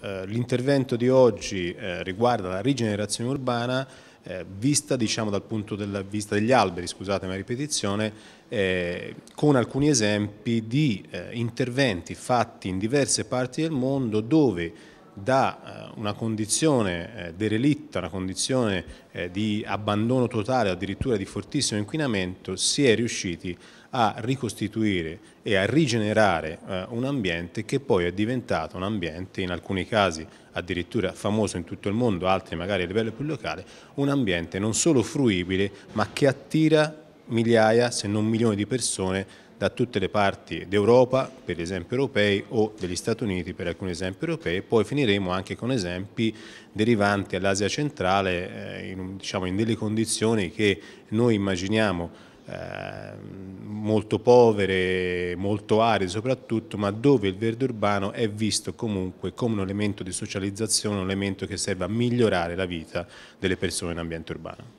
Eh, l'intervento di oggi eh, riguarda la rigenerazione urbana eh, vista diciamo, dal punto della vista degli alberi, scusate ma ripetizione, eh, con alcuni esempi di eh, interventi fatti in diverse parti del mondo dove da eh, una condizione eh, derelitta, una condizione eh, di abbandono totale addirittura di fortissimo inquinamento, si è riusciti a ricostituire e a rigenerare un ambiente che poi è diventato un ambiente, in alcuni casi addirittura famoso in tutto il mondo, altri magari a livello più locale, un ambiente non solo fruibile ma che attira migliaia se non milioni di persone da tutte le parti d'Europa, per esempio europei, o degli Stati Uniti, per alcuni esempi europei, poi finiremo anche con esempi derivanti all'Asia centrale, eh, in, diciamo, in delle condizioni che noi immaginiamo eh, molto povere, molto aride soprattutto, ma dove il verde urbano è visto comunque come un elemento di socializzazione, un elemento che serve a migliorare la vita delle persone in ambiente urbano.